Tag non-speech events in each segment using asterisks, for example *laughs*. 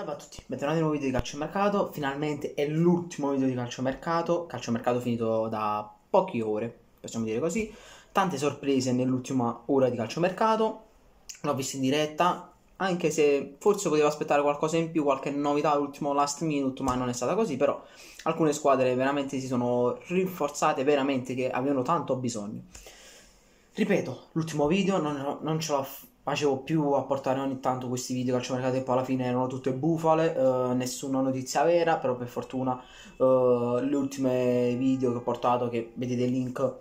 Salve a tutti, bentornati in nuovo video di calciomercato. Finalmente è l'ultimo video di calciomercato. Calciomercato finito da poche ore, possiamo dire così. Tante sorprese nell'ultima ora di calciomercato. L'ho visto in diretta, anche se forse potevo aspettare qualcosa in più, qualche novità all'ultimo last minute, ma non è stata così. Però alcune squadre veramente si sono rinforzate, veramente che avevano tanto bisogno. Ripeto, l'ultimo video non, non ce l'ho facevo più a portare ogni tanto questi video calciomercato e poi alla fine erano tutte bufale, eh, nessuna notizia vera, però per fortuna eh, le ultime video che ho portato, che vedete il link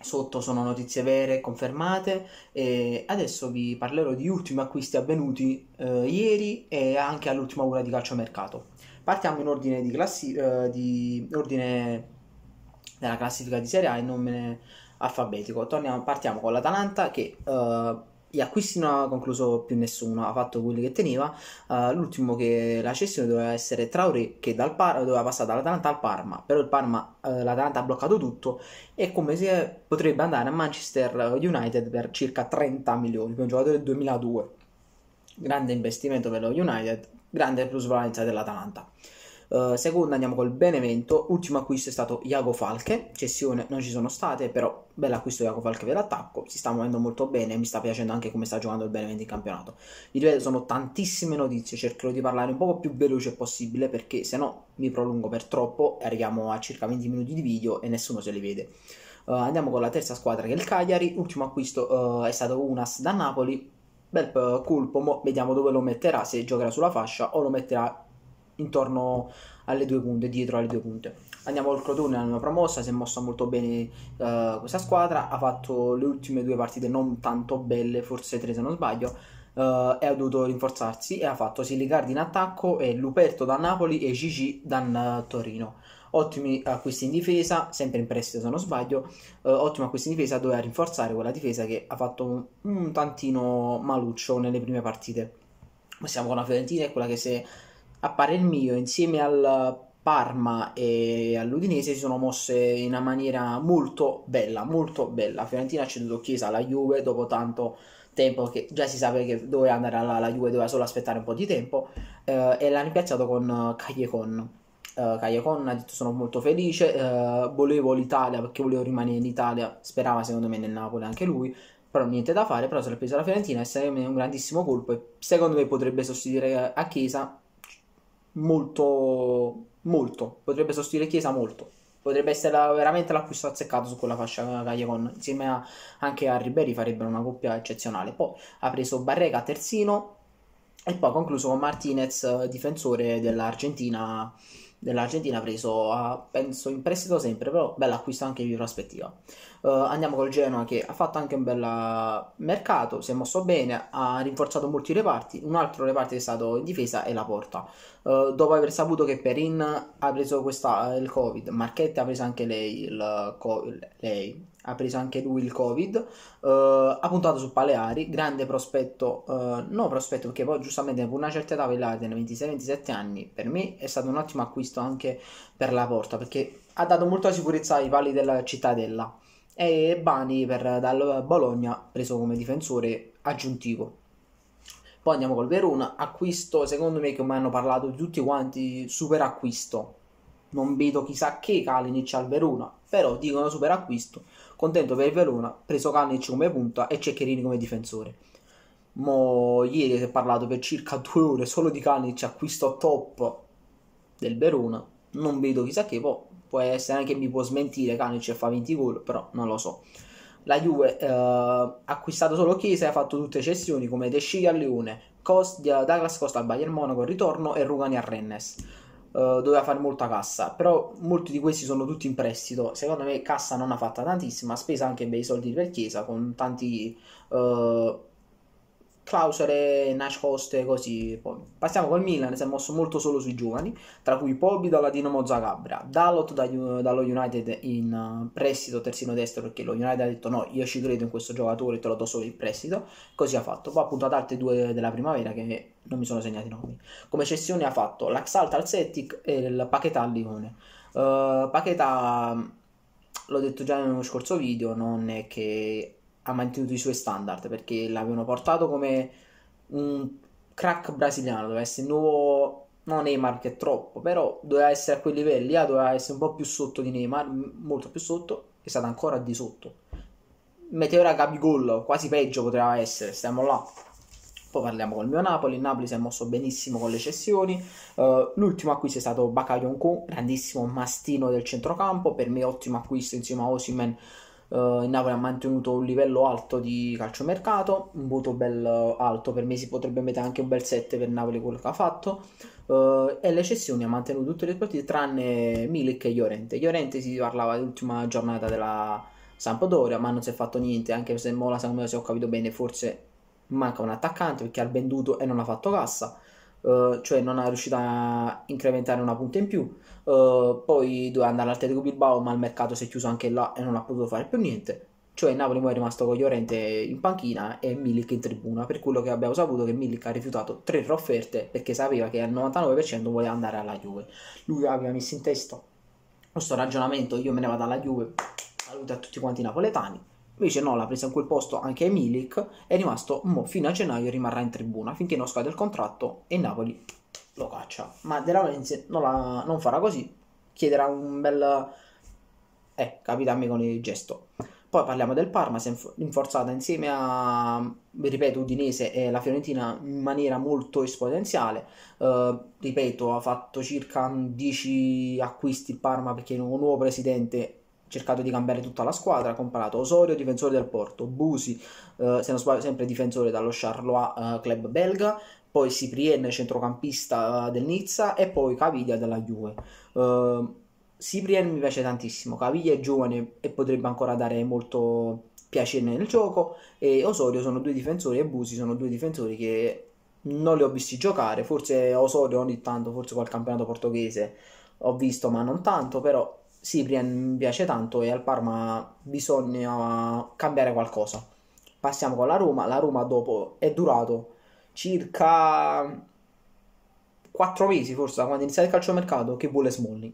sotto, sono notizie vere, confermate e adesso vi parlerò di ultimi acquisti avvenuti eh, ieri e anche all'ultima ora di calciomercato. Partiamo in ordine di classi- eh, di ordine della classifica di Serie A e non me ne alfabetico. Torniamo, partiamo con l'Atalanta che uh, gli acquisti non ha concluso più nessuno, ha fatto quelli che teneva. Uh, eh, l'ultimo che la cessione doveva essere Traoré, che dal Par- doveva passare dall'Atalanta al Parma, però il Parma, uh, l'Atalanta ha bloccato tutto e come se potrebbe andare a Manchester United per circa 30 milioni, per un giocatore del 2002. Grande investimento per lo United, grande plusvalenza dell'Atalanta. Eh, secondo andiamo col Benevento, ultimo acquisto è stato Iago Falche, cessione non ci sono state, però bell'acquisto di Iago Falche per l'attacco, si sta muovendo molto bene, mi sta piacendo anche come sta giocando il Benevento in campionato. Vi ripeto, sono tantissime notizie, cercherò di parlare un po' più veloce possibile perché se no mi prolungo per troppo e arriviamo a circa 20 minuti di video e nessuno se li vede. Uh, andiamo con la terza squadra che è il Cagliari, ultimo acquisto uh, è stato Unas da Napoli, bel colpo, vediamo dove lo metterà, se giocherà sulla fascia o lo metterà intorno alle due punte, dietro alle due punte. Andiamo al Crotone, l'hanno promossa, si è mossa molto bene uh, questa squadra, ha fatto le ultime due partite non tanto belle, forse tre se non sbaglio, uh, e ha dovuto rinforzarsi e ha fatto Silicardi in attacco e Luperto da Napoli e Gigi da uh, Torino. Ottimi acquisti in difesa, sempre in prestito se non sbaglio, ottimi acquisti in difesa doveva rinforzare quella difesa che ha fatto un, un tantino maluccio nelle prime partite. Siamo con la Fiorentina, è quella che si è a il mio insieme al Parma e all'Udinese si sono mosse in una maniera molto bella, molto bella. Fiorentina ha ceduto Chiesa alla Juve dopo tanto tempo che già si sapeva che doveva andare alla, la Juve, doveva solo aspettare un po' di tempo eh, e l'ha rimpiazzato con eh, Cagliacon. Uh, eh, Cagliacon ha detto sono molto felice, uh, volevo l'Italia perché volevo rimanere in Italia, sperava secondo me nel Napoli anche lui, però niente da fare, però se l'ha preso la Fiorentina è un grandissimo colpo e secondo me potrebbe sostituire a Chiesa molto, molto. Potrebbe sostituire Chiesa molto. Potrebbe essere la, veramente l'acquisto azzeccato su quella fascia Cagliacon. Insieme a, anche a Ribéry farebbero una coppia eccezionale. Poi ha preso Barrega terzino e poi ha concluso con Martinez, difensore dell'Argentina dell'Argentina ha preso a, penso in prestito sempre però bella acquisto anche in prospettiva uh, andiamo col Genoa che ha fatto anche un bel mercato si è mosso bene ha rinforzato molti reparti un altro reparto che è stato in difesa è la porta uh, dopo aver saputo che Perin ha preso questa, il covid Marchetti ha preso anche lei, il, lei ha preso anche lui il Covid, uh, ha puntato su Paleari, grande prospetto, uh, eh, no prospetto perché poi giustamente per una certa età Paleari tiene 26-27 anni, per me è stato un ottimo acquisto anche per la porta perché ha dato molta sicurezza ai pali della cittadella e Bani per, dal Bologna preso come difensore aggiuntivo. Poi andiamo col Verona, acquisto secondo me che mi hanno parlato di tutti quanti, super acquisto. Non vedo chissà che Kalinic al Verona, però dicono super acquisto contento per il Verona, preso Canic come punta e Ceccherini come difensore. Mo ieri si è parlato per circa *laughs* due ore solo di Canic, acquisto top del Verona, non vedo chissà che, può, boh, può essere anche mi può smentire Canic e fa 20 gol, però non lo so. La Juve eh, ha eh, acquistato solo Chiesa e ha fatto tutte le cessioni come De Sciga al Leone, Cost, Douglas Costa al Bayern Monaco, ritorno e Rugani al Rennes. Eh, doveva fare molta cassa, però molti di questi sono tutti in prestito. Secondo me cassa non ha fatta tantissima, ha speso anche bei soldi per Chiesa con tanti uh, clausole nascoste così. Poi. Passiamo col Milan, si è mosso molto solo sui giovani, tra cui Polbi dalla Dinamo Zagabria, Dalot da, dallo United in eh, prestito terzino destro perché lo United ha detto no, io ci credo in questo giocatore, te lo do solo in prestito, così ha fatto. Poi appunto ad altre due della primavera che non mi sono segnati i nomi. Come cessione ha fatto l'Axalta al Celtic e il Paquetà al Lione. Uh, eh, Paquetà, l'ho detto già nello scorso video, non è che ha mantenuto i suoi standard perché l'avevano portato come un crack brasiliano, doveva essere nuovo non Neymar che è troppo, però doveva essere a quei livelli, ah, doveva essere un po' più sotto di Neymar, molto più sotto, è stato ancora di sotto. Meteora Gabigol, quasi peggio poteva essere, stiamo là. Poi parliamo col mio Napoli, il Napoli si è mosso benissimo con le cessioni, uh, l'ultimo acquisto è stato Bakayon Kun, grandissimo mastino del centrocampo, per me ottimo acquisto insieme a Osimen Uh, eh, il Napoli ha mantenuto un livello alto di calciomercato, un voto bel alto, per me si potrebbe mettere anche un bel 7 per Napoli quello che ha fatto. Uh, e le cessioni ha mantenuto tutte le partite tranne Milik e Llorente. Llorente si parlava dell'ultima giornata della Sampdoria, ma non si è fatto niente, anche se Mola, secondo me, se ho capito bene, forse manca un attaccante perché ha venduto e non ha fatto cassa. Eh, cioè non è riuscito a incrementare una punta in più. Uh, poi doveva andare al Atletico Bilbao, ma il mercato si è chiuso anche là e non ha potuto fare più niente. Cioè Napoli poi è rimasto con Llorente in panchina e Milik in tribuna, per quello che abbiamo saputo che Milik ha rifiutato tre offerte perché sapeva che al 99% voleva andare alla Juve. Lui aveva messo in testa questo ragionamento, io me ne vado alla Juve, saluto a tutti quanti i napoletani Invece no, l'ha presa in quel posto anche Milik, è rimasto mo, fino a gennaio rimarrà in tribuna finché non scade il contratto e Napoli lo caccia. Ma De Laurentiis non, la, non farà così, chiederà un bel... Eh, capitami con il gesto. Poi parliamo del Parma, si è rinforzata insieme a, ripeto, Udinese e la Fiorentina in maniera molto esponenziale. Eh, ripeto, ha fatto circa 10 acquisti il Parma perché un nuovo presidente cercato di cambiare tutta la squadra, ha comprato Osorio, difensore del Porto, Busi, eh, se non sbaglio sempre difensore dallo Charlois eh, club belga, poi Cyprien, centrocampista eh, del Nizza e poi Caviglia della Juve. Eh, Cyprien mi piace tantissimo, Caviglia è giovane e potrebbe ancora dare molto piacere nel gioco e Osorio sono due difensori e Busi sono due difensori che non li ho visti giocare, forse Osorio ogni tanto, forse qualche campionato portoghese ho visto ma non tanto, però Cyprian mi piace tanto e al Parma bisogna cambiare qualcosa. Passiamo con la Roma, la Roma dopo è durato circa 4 mesi forse da quando è iniziato il calciomercato che vuole Smalling.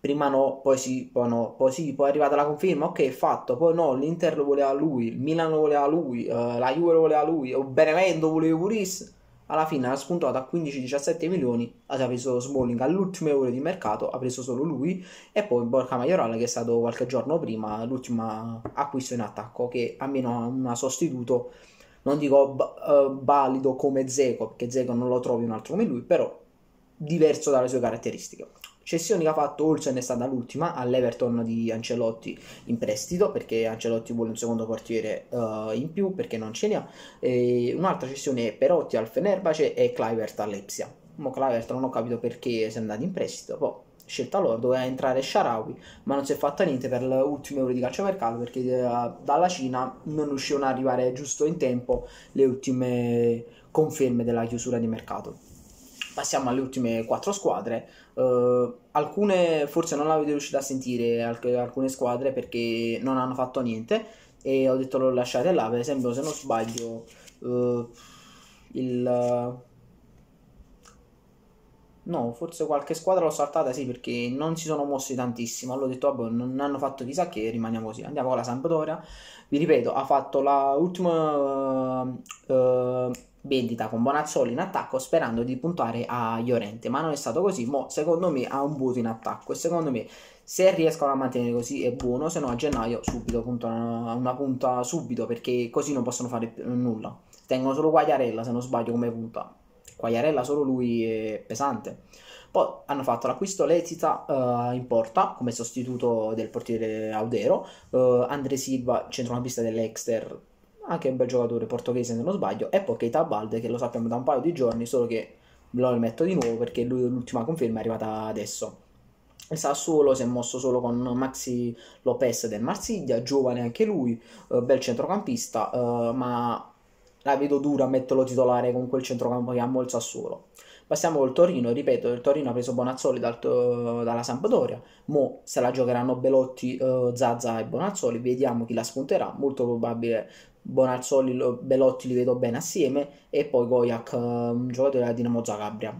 Prima no, poi sì, poi no, poi sì, poi è arrivata la conferma, ok, fatto, poi no, l'Inter lo voleva lui, il Milano lo voleva lui, eh, la Juve lo voleva lui, o Benevento voleva Puris alla fine ha spuntato a 15-17 milioni, ha preso Smalling all'ultima ora di mercato, ha preso solo lui e poi Borca Maioral che è stato qualche giorno prima l'ultimo acquisto in attacco che almeno ha un sostituto, non dico uh, valido come Zeco perché Zeco non lo trovi un altro come lui, però diverso dalle sue caratteristiche cessioni che ha fatto Olsen è stata l'ultima all'Everton di Ancelotti in prestito perché Ancelotti vuole un secondo portiere uh, in più perché non ce ne ha e un'altra cessione è Perotti al Fenerbahce e Clivert all'Epsia Clivert non ho capito perché si è andato in prestito poi scelta loro doveva entrare Sharawi ma non si è fatta niente per l'ultimo euro di calciomercato perché uh, dalla Cina non riuscivano ad arrivare giusto in tempo le ultime conferme della chiusura di mercato passiamo alle ultime quattro squadre. Uh, alcune forse non l'avete riuscito a sentire alc- alcune squadre perché non hanno fatto niente e ho detto l'ho lasciate là. Per esempio, se non sbaglio, uh, il. No, forse qualche squadra l'ho saltata, sì, perché non si sono mossi tantissimo. Allora ho detto, vabbè, non hanno fatto chissà che, rimaniamo così. Andiamo con la Sampdoria. Vi ripeto, ha fatto l'ultima uh, eh, uh, vendita con Bonazzoli in attacco sperando di puntare a Llorente, ma non è stato così, mo secondo me ha un voto in attacco e secondo me se riescono a mantenere così è buono, se no a gennaio subito puntano una punta subito perché così non possono fare nulla. Tengono solo Guagliarella se non sbaglio come punta. Guagliarella solo lui è pesante. Poi hanno fatto l'acquisto Lezita uh, eh, in porta come sostituto del portiere Audero, uh, eh, Andre Silva centrocampista dell'Exter anche un bel giocatore portoghese se non sbaglio, e poi Keita Balde che lo sappiamo da un paio di giorni, solo che lo metto di nuovo perché lui, l'ultima conferma è arrivata adesso. Il Sassuolo si è mosso solo con Maxi Lopez del Marsiglia, giovane anche lui, eh, bel centrocampista, eh, ma la vedo dura metterlo titolare con quel centrocampo che ha il Sassuolo. Passiamo col Torino, ripeto, il Torino ha preso Bonazzoli dal, dalla Sampdoria, mo se la giocheranno Belotti, eh, Zazza e Bonazzoli, vediamo chi la spunterà, molto probabile Bonazzoli e Belotti li vedo bene assieme e poi Goyak, ehm, un giocatore della Dinamo Zagabria.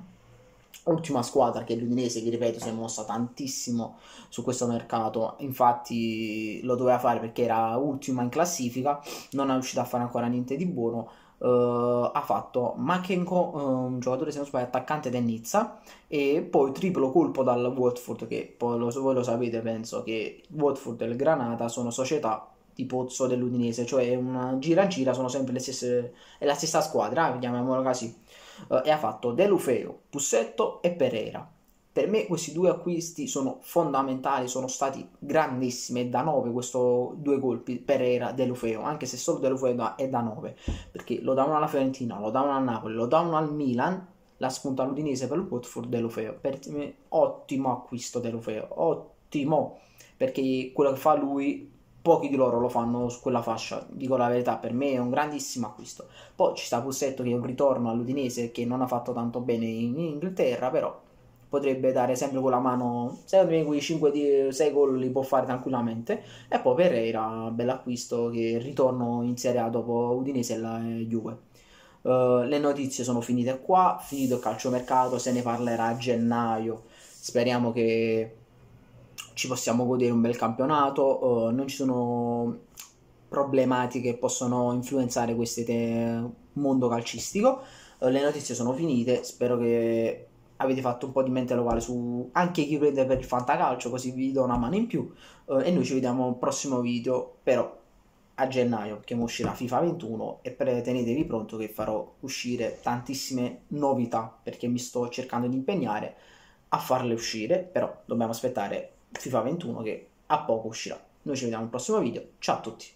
Ultima squadra che è l'Udinese, che ripeto si è mossa tantissimo su questo mercato, infatti lo doveva fare perché era ultima in classifica, non è riuscita a fare ancora niente di buono, Uh, ha fatto Makenko, uh, un giocatore se non sbaglio attaccante del Nizza, e poi triplo colpo dal Watford, che poi lo, voi lo sapete, penso che Watford e il Granata sono società Pozzo dell'Udinese, cioè una gira a gira sono sempre le stesse, è la stessa squadra, chiamiamola così, uh, e ha fatto De Lufeo, Pussetto e Pereira. Per me questi due acquisti sono fondamentali, sono stati grandissimi, è da 9 questi due colpi Pereira, De Lufeo, anche se solo De Lufeo è da 9, perché lo davano alla Fiorentina, lo davano al Napoli, lo davano al Milan, la spunta all'Udinese per il Watford De Lufeo, per me ottimo acquisto De Lufeo, ottimo, perché quello che fa lui pochi di loro lo fanno su quella fascia, dico la verità, per me è un grandissimo acquisto. Poi ci sta Pussetto che è un ritorno all'Udinese che non ha fatto tanto bene in Inghilterra, però potrebbe dare sempre con la mano, secondo me quei 5-6 gol li può fare tranquillamente. E poi Pereira, bell'acquisto che ritorno in Serie A dopo Udinese e la Juve. Uh, le notizie sono finite qua, finito il calciomercato, se ne parlerà a gennaio. Speriamo che ci possiamo godere un bel campionato, eh, non ci sono problematiche che possono influenzare questo mondo calcistico. Eh, le notizie sono finite, spero che avete fatto un po' di mente locale su anche chi prende per il fantacalcio, così vi do una mano in più eh, e noi ci vediamo al prossimo video, però a gennaio, perché uscirà FIFA 21 e tenetevi pronto che farò uscire tantissime novità perché mi sto cercando di impegnare a farle uscire, però dobbiamo aspettare FIFA 21 che a poco uscirà. Noi ci vediamo al prossimo video, ciao a tutti!